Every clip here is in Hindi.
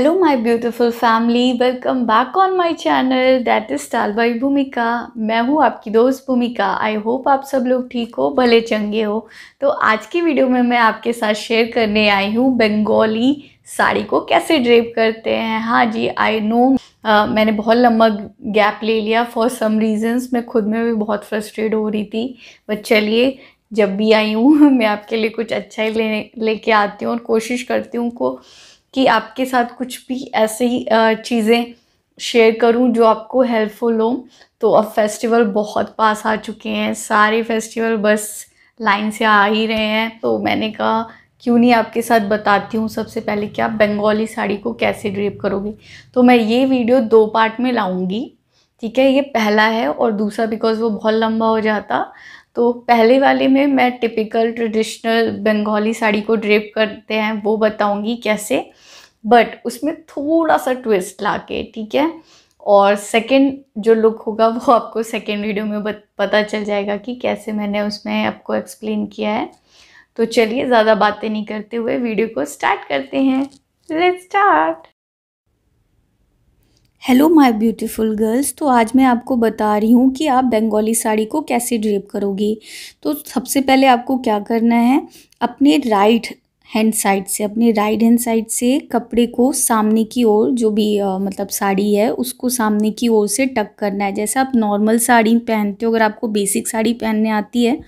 hello my beautiful family welcome back on my channel that is tall by भूमिका मैं हूँ आपकी दोस्त भूमिका आई होप आप सब लोग ठीक हो भले चंगे हो तो आज की वीडियो में मैं आपके साथ शेयर करने आई हूँ बंगाली साड़ी को कैसे ड्रेप करते हैं हाँ जी आई नो Uh, मैंने बहुत लंबा गैप ले लिया फॉर सम रीजन्स मैं खुद में भी बहुत फ्रस्ट्रेट हो रही थी बट चलिए जब भी आई हूँ मैं आपके लिए कुछ अच्छा ही ले लेके आती हूँ और कोशिश करती हूँ को कि आपके साथ कुछ भी ऐसी चीज़ें शेयर करूं जो आपको हेल्पफुल हो तो अब फेस्टिवल बहुत पास आ चुके हैं सारे फेस्टिवल बस लाइन से आ ही रहे हैं तो मैंने कहा क्यों नहीं आपके साथ बताती हूँ सबसे पहले कि आप बंगाली साड़ी को कैसे ड्रेप करोगे तो मैं ये वीडियो दो पार्ट में लाऊंगी ठीक है ये पहला है और दूसरा बिकॉज़ वो बहुत लंबा हो जाता तो पहले वाले में मैं टिपिकल ट्रेडिशनल बंगाली साड़ी को ड्रेप करते हैं वो बताऊंगी कैसे बट उसमें थोड़ा सा ट्विस्ट ला के ठीक है और सेकंड जो लुक होगा वो आपको सेकंड वीडियो में बत, पता चल जाएगा कि कैसे मैंने उसमें आपको एक्सप्लेन किया है तो चलिए ज़्यादा बातें नहीं करते हुए वीडियो को स्टार्ट करते हैं let's start hello my beautiful girls तो आज मैं आपको बता रही हूँ कि आप बंगाली साड़ी को कैसे ड्रेप करोगी तो सबसे पहले आपको क्या करना है अपने राइट हैंड साइड से अपने राइट हैंड साइड से कपड़े को सामने की ओर जो भी आ, मतलब साड़ी है उसको सामने की ओर से टक करना है जैसे आप नॉर्मल साड़ी पहनते हो अगर आपको बेसिक साड़ी पहनने आती है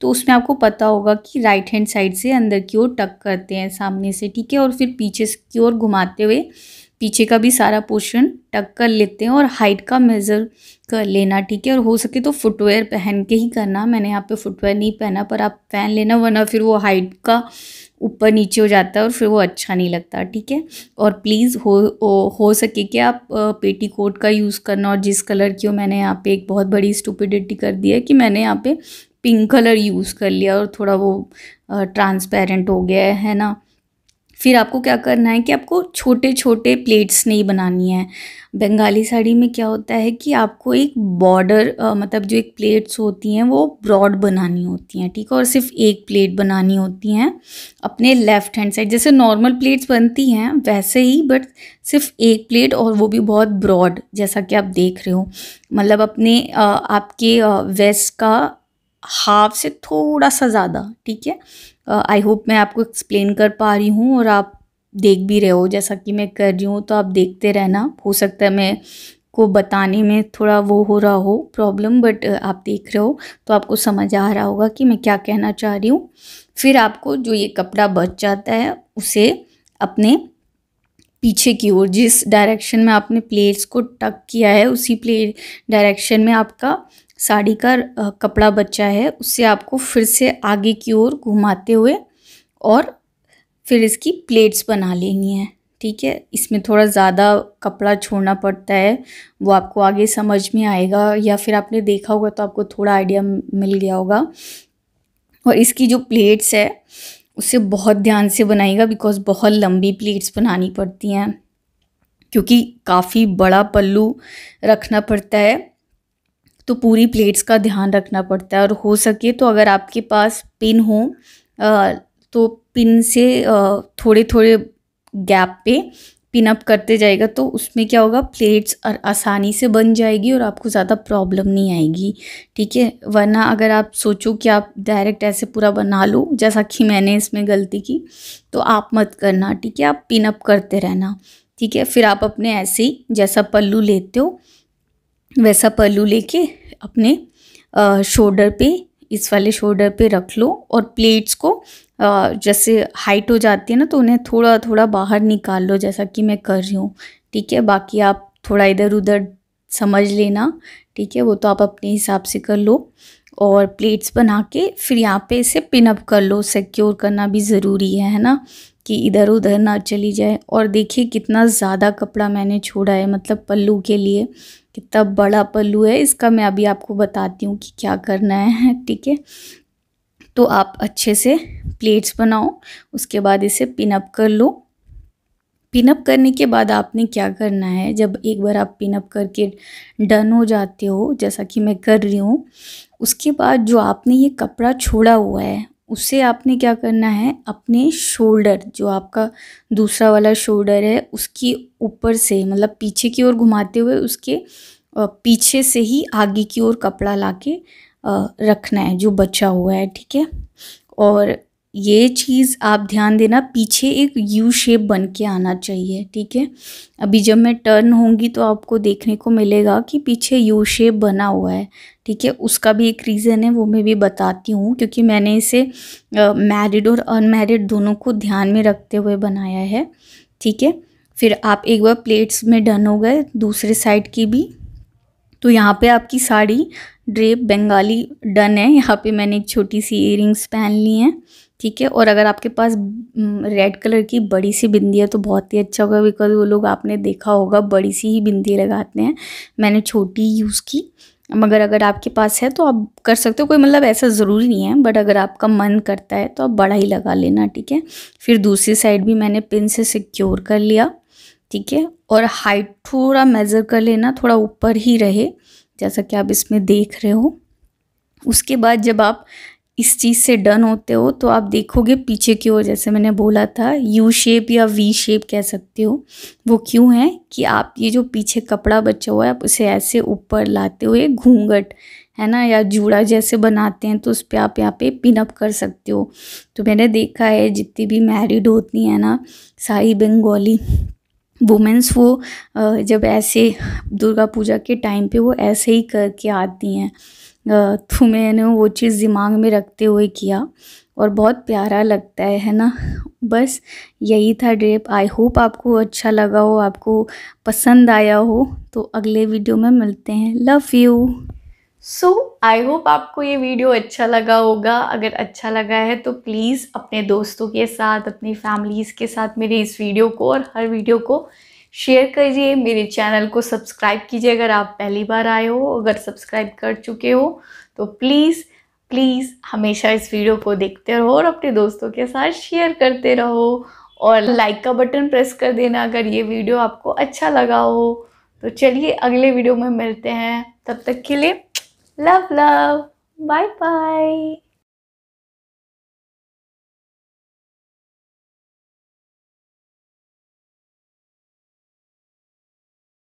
तो उसमें आपको पता होगा कि राइट हैंड साइड से अंदर की ओर टक करते हैं सामने से ठीक है और फिर पीछे की ओर घुमाते हुए पीछे का भी सारा पोर्शन टक कर लेते हैं और हाइट का मेज़र कर लेना ठीक है और हो सके तो फुटवेयर पहन के ही करना मैंने यहाँ पे फुटवेयर नहीं पहना पर आप पहन लेना वरना फिर वो हाइट का ऊपर नीचे हो जाता है और फिर वो अच्छा नहीं लगता ठीक है और प्लीज़ हो हो सके कि आप पेटी कोट का यूज़ करना और जिस कलर की हो मैंने यहाँ पे एक बहुत बड़ी स्टूपिडिटी कर दी है कि मैंने यहाँ पे पिंक कलर यूज़ कर लिया और थोड़ा वो ट्रांसपेरेंट हो गया है ना फिर आपको क्या करना है कि आपको छोटे छोटे प्लेट्स नहीं बनानी है बंगाली साड़ी में क्या होता है कि आपको एक बॉर्डर मतलब जो एक प्लेट्स होती हैं वो ब्रॉड बनानी होती हैं ठीक है और सिर्फ एक प्लेट बनानी होती हैं अपने लेफ़्ट हैंड साइड जैसे नॉर्मल प्लेट्स बनती हैं वैसे ही बट सिर्फ एक प्लेट और वो भी बहुत ब्रॉड जैसा कि आप देख रहे हो मतलब अपने आपके वेस्ट का हाफ से थोड़ा सा ज़्यादा ठीक है आई होप मैं आपको एक्सप्लेन कर पा रही हूँ और आप देख भी रहे हो जैसा कि मैं कर रही हूँ तो आप देखते रहना हो सकता है मैं को बताने में थोड़ा वो हो रहा हो प्रॉब्लम बट आप देख रहे हो तो आपको समझ आ रहा होगा कि मैं क्या कहना चाह रही हूँ फिर आपको जो ये कपड़ा बच जाता है उसे अपने पीछे की ओर जिस डायरेक्शन में आपने प्लेट्स को टक किया है उसी प्ले डायरेक्शन में आपका साड़ी का कपड़ा बचा है उससे आपको फिर से आगे की ओर घुमाते हुए और फिर इसकी प्लेट्स बना लेनी है ठीक है इसमें थोड़ा ज़्यादा कपड़ा छोड़ना पड़ता है वो आपको आगे समझ में आएगा या फिर आपने देखा होगा तो आपको थोड़ा आइडिया मिल गया होगा और इसकी जो प्लेट्स है उसे बहुत ध्यान से बनाएगा बिकॉज बहुत लंबी प्लेट्स बनानी पड़ती हैं क्योंकि काफ़ी बड़ा पल्लू रखना पड़ता है तो पूरी प्लेट्स का ध्यान रखना पड़ता है और हो सके तो अगर आपके पास पिन हो तो पिन से थोड़े थोड़े गैप पे पिन अप करते जाएगा तो उसमें क्या होगा प्लेट्स आसानी से बन जाएगी और आपको ज़्यादा प्रॉब्लम नहीं आएगी ठीक है वरना अगर आप सोचो कि आप डायरेक्ट ऐसे पूरा बना लो जैसा कि मैंने इसमें गलती की तो आप मत करना ठीक है आप पिन अप करते रहना ठीक है फिर आप अपने ऐसे ही जैसा पल्लू लेते हो वैसा पल्लू लेके अपने शोल्डर पे इस वाले शोल्डर पे रख लो और प्लेट्स को जैसे हाइट हो जाती है ना तो उन्हें थोड़ा थोड़ा बाहर निकाल लो जैसा कि मैं कर रही हूँ ठीक है बाकी आप थोड़ा इधर उधर समझ लेना ठीक है वो तो आप अपने हिसाब से कर लो और प्लेट्स बना के फिर यहाँ पे इसे पिनअप कर लो सिक्योर करना भी ज़रूरी है है ना कि इधर उधर ना चली जाए और देखिए कितना ज़्यादा कपड़ा मैंने छोड़ा है मतलब पल्लू के लिए कितना बड़ा पल्लू है इसका मैं अभी आपको बताती हूँ कि क्या करना है ठीक है तो आप अच्छे से प्लेट्स बनाओ उसके बाद इसे पिनअप कर लो पिनअप करने के बाद आपने क्या करना है जब एक बार आप पिनअप करके डन हो जाते हो जैसा कि मैं कर रही हूँ उसके बाद जो आपने ये कपड़ा छोड़ा हुआ है उससे आपने क्या करना है अपने शोल्डर जो आपका दूसरा वाला शोल्डर है उसकी ऊपर से मतलब पीछे की ओर घुमाते हुए उसके पीछे से ही आगे की ओर कपड़ा ला के रखना है जो बचा हुआ है ठीक है और ये चीज़ आप ध्यान देना पीछे एक यू शेप बन के आना चाहिए ठीक है अभी जब मैं टर्न होंगी तो आपको देखने को मिलेगा कि पीछे यू शेप बना हुआ है ठीक है उसका भी एक रीज़न है वो मैं भी बताती हूँ क्योंकि मैंने इसे मैरिड और अनमैरिड दोनों को ध्यान में रखते हुए बनाया है ठीक है फिर आप एक बार प्लेट्स में डन हो गए दूसरे साइड की भी तो यहाँ पे आपकी साड़ी ड्रेप बंगाली डन है यहाँ पे मैंने एक छोटी सी इयरिंग्स पहन ली हैं ठीक है और अगर आपके पास रेड कलर की बड़ी सी बिंदी है तो बहुत ही अच्छा होगा बिकॉज वो लोग आपने देखा होगा बड़ी सी ही बिंदी लगाते हैं मैंने छोटी यूज़ की मगर अगर आपके पास है तो आप कर सकते हो कोई मतलब ऐसा ज़रूरी नहीं है बट अगर आपका मन करता है तो आप बड़ा ही लगा लेना ठीक है फिर दूसरी साइड भी मैंने पिन से सिक्योर कर लिया ठीक है और हाइट थोड़ा मेज़र कर लेना थोड़ा ऊपर ही रहे जैसा कि आप इसमें देख रहे हो उसके बाद जब आप इस चीज़ से डन होते हो तो आप देखोगे पीछे की ओर जैसे मैंने बोला था यू शेप या वी शेप कह सकते हो वो क्यों है कि आप ये जो पीछे कपड़ा बचा हुआ है आप उसे ऐसे ऊपर लाते हुए घूंघट है ना या जूड़ा जैसे बनाते हैं तो उस पर आप यहाँ पे पिनअप कर सकते हो तो मैंने देखा है जितनी भी मैरिड होती हैं ना सारी बंगाली वुमेंस वो जब ऐसे दुर्गा पूजा के टाइम पे वो ऐसे ही करके आती हैं तो मैंने वो चीज़ दिमाग में रखते हुए किया और बहुत प्यारा लगता है है ना बस यही था ड्रेप आई होप आपको अच्छा लगा हो आपको पसंद आया हो तो अगले वीडियो में मिलते हैं love you so I hope आपको ये वीडियो अच्छा लगा होगा अगर अच्छा लगा है तो प्लीज़ अपने दोस्तों के साथ अपनी फैमिलीज़ के साथ मेरे इस वीडियो को और हर वीडियो को शेयर करिए मेरे चैनल को सब्सक्राइब कीजिए अगर आप पहली बार आए हो अगर सब्सक्राइब कर चुके हो तो प्लीज़ प्लीज़ हमेशा इस वीडियो को देखते रहो और अपने दोस्तों के साथ शेयर करते रहो और लाइक का बटन प्रेस कर देना अगर ये वीडियो आपको अच्छा लगा हो तो चलिए अगले वीडियो में मिलते हैं तब तक के लिए लव लव बाय बाय